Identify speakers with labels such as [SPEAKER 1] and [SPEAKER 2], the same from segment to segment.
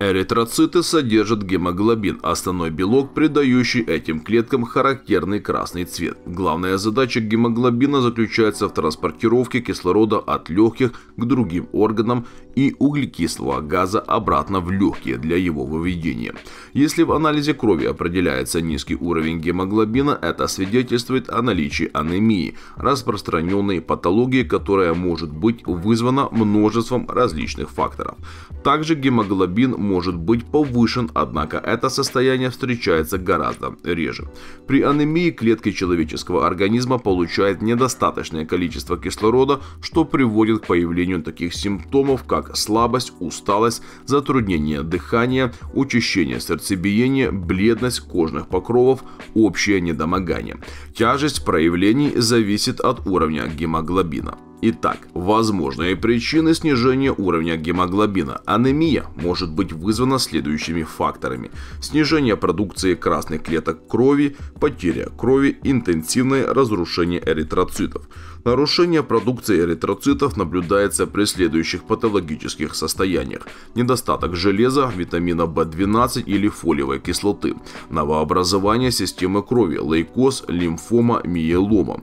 [SPEAKER 1] Эритроциты содержат гемоглобин, основной белок, придающий этим клеткам характерный красный цвет. Главная задача гемоглобина заключается в транспортировке кислорода от легких к другим органам и углекислого газа обратно в легкие для его выведения. Если в анализе крови определяется низкий уровень гемоглобина, это свидетельствует о наличии анемии, распространенной патологии, которая может быть вызвана множеством различных факторов. Также гемоглобин может быть повышен, однако это состояние встречается гораздо реже. При анемии клетки человеческого организма получают недостаточное количество кислорода, что приводит к появлению таких симптомов, как слабость, усталость, затруднение дыхания, учащение сердцебиения, бледность кожных покровов, общее недомогание. Тяжесть проявлений зависит от уровня гемоглобина. Итак, возможные причины снижения уровня гемоглобина. Анемия может быть вызвана следующими факторами. Снижение продукции красных клеток крови, потеря крови, интенсивное разрушение эритроцитов. Нарушение продукции эритроцитов наблюдается при следующих патологических состояниях. Недостаток железа, витамина B12 или фолиевой кислоты, новообразование системы крови, лейкоз, лимфома, миелома,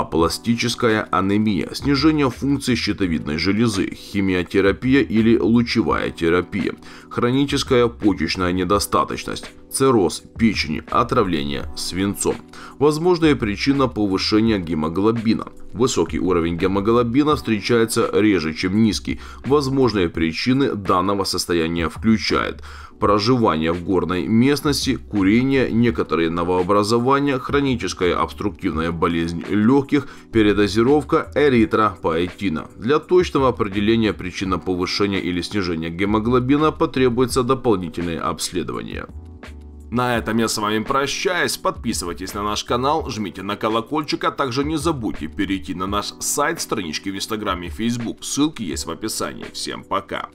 [SPEAKER 1] апластическая анемия, снижение функции щитовидной железы, химиотерапия или лучевая терапия, хроническая почечная недостаточность, цирроз печени, отравление свинцом. Возможная причина повышения гемоглобина. Высокий уровень гемоглобина встречается реже, чем низкий. Возможные причины данного состояния включают проживание в горной местности, курение, некоторые новообразования, хроническая обструктивная болезнь легких, передозировка эритропоэтина. Для точного определения причина повышения или снижения гемоглобина потребуется дополнительное обследование. На этом я с вами прощаюсь, подписывайтесь на наш канал, жмите на колокольчик, а также не забудьте перейти на наш сайт, странички в инстаграме и фейсбук, ссылки есть в описании. Всем пока!